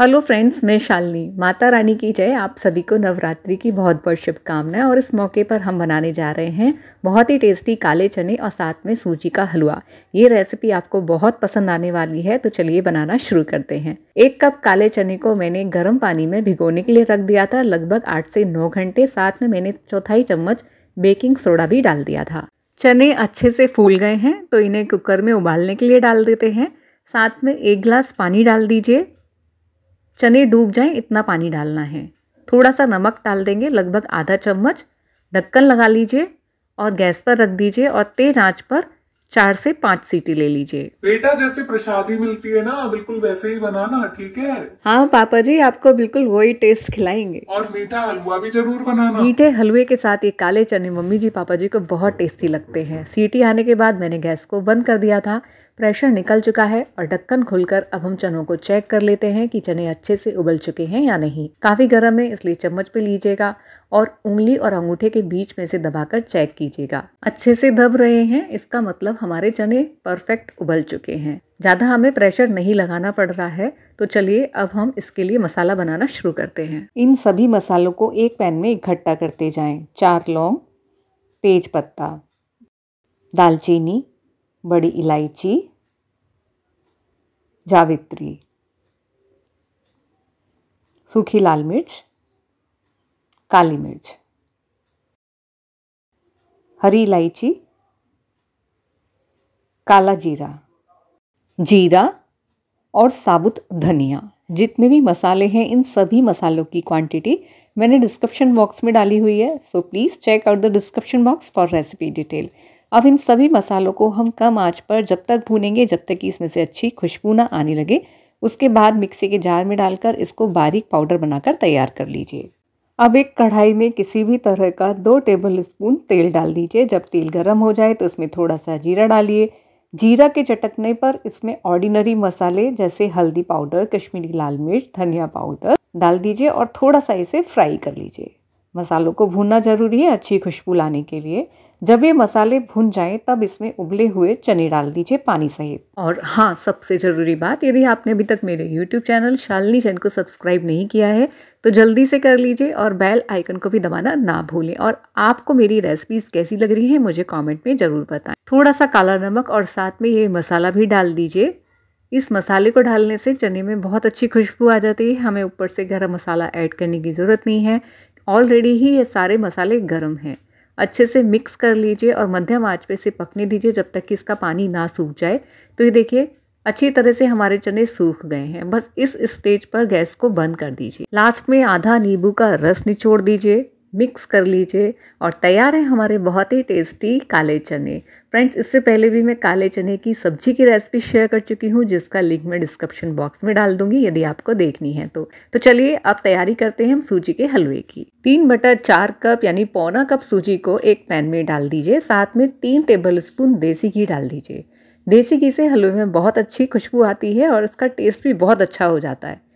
hello friends मैं शालिनी माता रानी की जय आप सभी को नवरात्रि की बहुत बहुत शुभकामनाएं और इस मौके पर हम बनाने जा रहे हैं बहुत ही टेस्टी काले चने और साथ में सूजी का हलवा ये रेसिपी आपको बहुत पसंद आने वाली है तो चलिए बनाना शुरू करते हैं एक कप काले चने को मैंने गर्म पानी में भिगोने के लिए रख दिया था लगभग आठ से नौ घंटे साथ में मैंने चौथाई चम्मच बेकिंग सोडा भी डाल दिया था चने अच्छे से फूल गए हैं तो इन्हें कुकर में उबालने के लिए डाल देते हैं साथ में एक गिलास पानी डाल दीजिए चने डूब जाएं इतना पानी डालना है थोड़ा सा नमक डाल देंगे लगभग आधा चम्मच ढक्कन लगा लीजिए और गैस पर रख दीजिए और तेज आंच पर चार से पांच सीटी ले लीजिए बेटा जैसे प्रसादी मिलती है ना बिल्कुल वैसे ही बनाना ठीक है हाँ पापा जी आपको बिल्कुल वही टेस्ट खिलाएंगे और मीठा हलवा भी जरूर बनाना मीठे हलवे के साथ ये काले चने मम्मी जी पापा जी को बहुत टेस्टी लगते हैं सीटी आने के बाद मैंने गैस को बंद कर दिया था प्रेशर निकल चुका है और ढक्कन खुलकर अब हम चनों को चेक कर लेते हैं कि चने अच्छे से उबल चुके हैं या नहीं काफ़ी गर्म है इसलिए चम्मच पे लीजिएगा और उंगली और अंगूठे के बीच में से दबाकर चेक कीजिएगा अच्छे से दब रहे हैं इसका मतलब हमारे चने परफेक्ट उबल चुके हैं ज़्यादा हमें प्रेशर नहीं लगाना पड़ रहा है तो चलिए अब हम इसके लिए मसाला बनाना शुरू करते हैं इन सभी मसालों को एक पैन में इकट्ठा करते जाएं चार लौंग तेज पत्ता दालचीनी बड़ी इलायची जावित्री सूखी लाल मिर्च काली मिर्च हरी इलायची काला जीरा जीरा और साबुत धनिया जितने भी मसाले हैं इन सभी मसालों की क्वांटिटी मैंने डिस्क्रिप्शन बॉक्स में डाली हुई है so please check out the description box for recipe detail अब इन सभी मसालों को हम कम आंच पर जब तक भूनेंगे जब तक कि इसमें से अच्छी खुशबू ना आने लगे उसके बाद मिक्सी के जार में डालकर इसको बारीक पाउडर बनाकर तैयार कर लीजिए अब एक कढ़ाई में किसी भी तरह का दो टेबल स्पून तेल डाल दीजिए जब तेल गर्म हो जाए तो इसमें थोड़ा सा जीरा डालिए जीरा के चटकने पर इसमें ऑर्डिनरी मसाले जैसे हल्दी पाउडर कश्मीरी लाल मिर्च धनिया पाउडर डाल दीजिए और थोड़ा सा इसे फ्राई कर लीजिए मसालों को भूनना ज़रूरी है अच्छी खुशबू लाने के लिए जब ये मसाले भुन जाए तब इसमें उबले हुए चने डाल दीजिए पानी सहित और हाँ सबसे ज़रूरी बात यदि आपने अभी तक मेरे YouTube चैनल शालिनी जैन को सब्सक्राइब नहीं किया है तो जल्दी से कर लीजिए और बेल आइकन को भी दबाना ना भूलें और आपको मेरी रेसिपीज़ कैसी लग रही है मुझे कॉमेंट में ज़रूर बताएं थोड़ा सा काला नमक और साथ में ये मसाला भी डाल दीजिए इस मसाले को डालने से चने में बहुत अच्छी खुशबू आ जाती है हमें ऊपर से गरम मसाला ऐड करने की ज़रूरत नहीं है ऑलरेडी ही ये सारे मसाले गर्म हैं अच्छे से मिक्स कर लीजिए और मध्यम आँच पे इसे पकने दीजिए जब तक कि इसका पानी ना सूख जाए तो ये देखिए अच्छी तरह से हमारे चने सूख गए हैं बस इस स्टेज पर गैस को बंद कर दीजिए लास्ट में आधा नींबू का रस निचोड़ दीजिए मिक्स कर लीजिए और तैयार है हमारे बहुत ही टेस्टी काले चने फ्रेंड्स इससे पहले भी मैं काले चने की सब्जी की रेसिपी शेयर कर चुकी हूँ जिसका लिंक मैं डिस्क्रिप्शन बॉक्स में डाल दूंगी यदि आपको देखनी है तो तो चलिए अब तैयारी करते हैं हम सूजी के हलवे की तीन बटर चार कप यानी पौना कप सूजी को एक पैन में डाल दीजिए साथ में तीन टेबल स्पून देसी घी डाल दीजिए देसी घी से हलवे में बहुत अच्छी खुशबू आती है और उसका टेस्ट भी बहुत अच्छा हो जाता है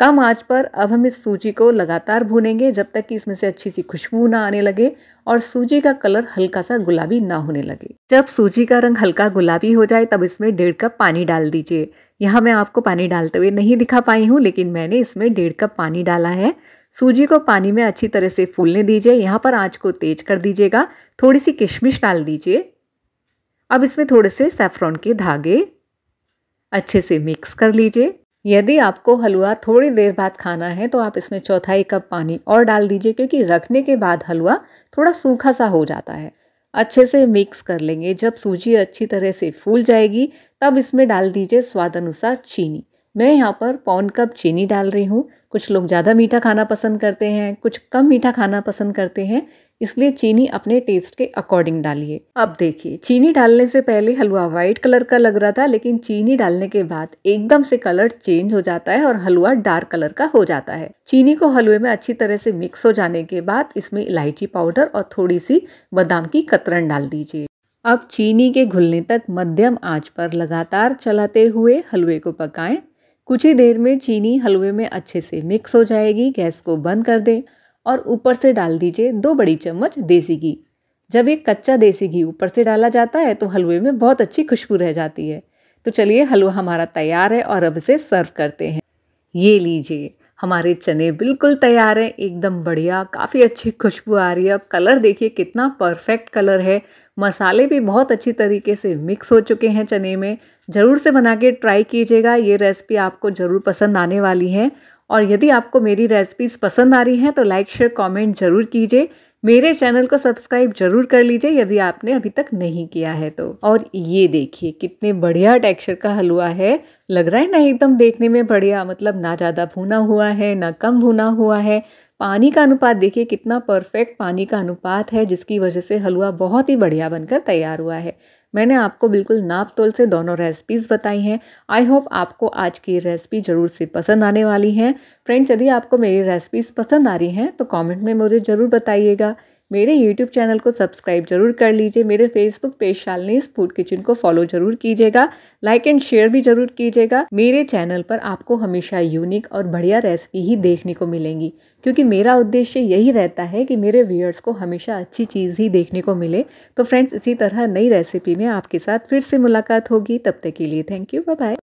कम आंच पर अब हम इस सूजी को लगातार भूनेंगे जब तक कि इसमें से अच्छी सी खुशबू ना आने लगे और सूजी का कलर हल्का सा गुलाबी ना होने लगे जब सूजी का रंग हल्का गुलाबी हो जाए तब इसमें डेढ़ कप पानी डाल दीजिए यहाँ मैं आपको पानी डालते हुए नहीं दिखा पाई हूँ लेकिन मैंने इसमें डेढ़ कप पानी डाला है सूजी को पानी में अच्छी तरह से फूलने दीजिए यहाँ पर आँच को तेज कर दीजिएगा थोड़ी सी किशमिश डाल दीजिए अब इसमें थोड़े से सेफ्रॉन के धागे अच्छे से मिक्स कर लीजिए यदि आपको हलवा थोड़ी देर बाद खाना है तो आप इसमें चौथाई कप पानी और डाल दीजिए क्योंकि रखने के बाद हलवा थोड़ा सूखा सा हो जाता है अच्छे से मिक्स कर लेंगे जब सूजी अच्छी तरह से फूल जाएगी तब इसमें डाल दीजिए स्वाद अनुसार चीनी मैं यहाँ पर पौन कप चीनी डाल रही हूँ कुछ लोग ज़्यादा मीठा खाना पसंद करते हैं कुछ कम मीठा खाना पसंद करते हैं इसलिए चीनी अपने टेस्ट के अकॉर्डिंग डालिए अब देखिए चीनी डालने से पहले हलवा वाइट कलर का लग रहा था लेकिन चीनी डालने के बाद एकदम से कलर चेंज हो जाता है और हलवा डार्क कलर का हो जाता है चीनी को हलवे में अच्छी तरह से मिक्स हो जाने के बाद इसमें इलायची पाउडर और थोड़ी सी बादाम की कतरन डाल दीजिए अब चीनी के घुलने तक मध्यम आंच पर लगातार चलाते हुए हलवे को पकाएं कुछ ही देर में चीनी हलवे में अच्छे से मिक्स हो जाएगी गैस को बंद कर दें और ऊपर से डाल दीजिए दो बड़ी चम्मच देसी घी जब ये कच्चा देसी घी ऊपर से डाला जाता है तो हलवे में बहुत अच्छी खुशबू रह जाती है तो चलिए हलवा हमारा तैयार है और अब इसे सर्व करते हैं ये लीजिए हमारे चने बिल्कुल तैयार हैं एकदम बढ़िया काफ़ी अच्छी खुशबू आ रही है और कलर देखिए कितना परफेक्ट कलर है मसाले भी बहुत अच्छी तरीके से मिक्स हो चुके हैं चने में ज़रूर से बना के ट्राई कीजिएगा ये रेसिपी आपको ज़रूर पसंद आने वाली है और यदि आपको मेरी रेसिपीज़ पसंद आ रही हैं तो लाइक शेयर कॉमेंट ज़रूर कीजिए मेरे चैनल को सब्सक्राइब जरूर कर लीजिए यदि आपने अभी तक नहीं किया है तो और ये देखिए कितने बढ़िया टेक्सचर का हलवा है लग रहा है ना एकदम देखने में बढ़िया मतलब ना ज़्यादा भुना हुआ है ना कम भुना हुआ है पानी का अनुपात देखिए कितना परफेक्ट पानी का अनुपात है जिसकी वजह से हलवा बहुत ही बढ़िया बनकर तैयार हुआ है मैंने आपको बिल्कुल नाप तोल से दोनों रेसिपीज़ बताई हैं आई होप आपको आज की रेसिपी ज़रूर से पसंद आने वाली हैं फ्रेंड्स यदि आपको मेरी रेसिपीज़ पसंद आ रही हैं तो कमेंट में मुझे ज़रूर बताइएगा मेरे यूट्यूब चैनल को सब्सक्राइब जरूर कर लीजिए मेरे Facebook page Shalini's food kitchen को फॉलो जरूर कीजिएगा लाइक एंड शेयर भी जरूर कीजिएगा मेरे चैनल पर आपको हमेशा यूनिक और बढ़िया रेसिपी ही देखने को मिलेंगी क्योंकि मेरा उद्देश्य यही रहता है कि मेरे व्यूअर्स को हमेशा अच्छी चीज़ ही देखने को मिले तो फ्रेंड्स इसी तरह नई रेसिपी में आपके साथ फिर से मुलाकात होगी तब तक के लिए थैंक यू बाय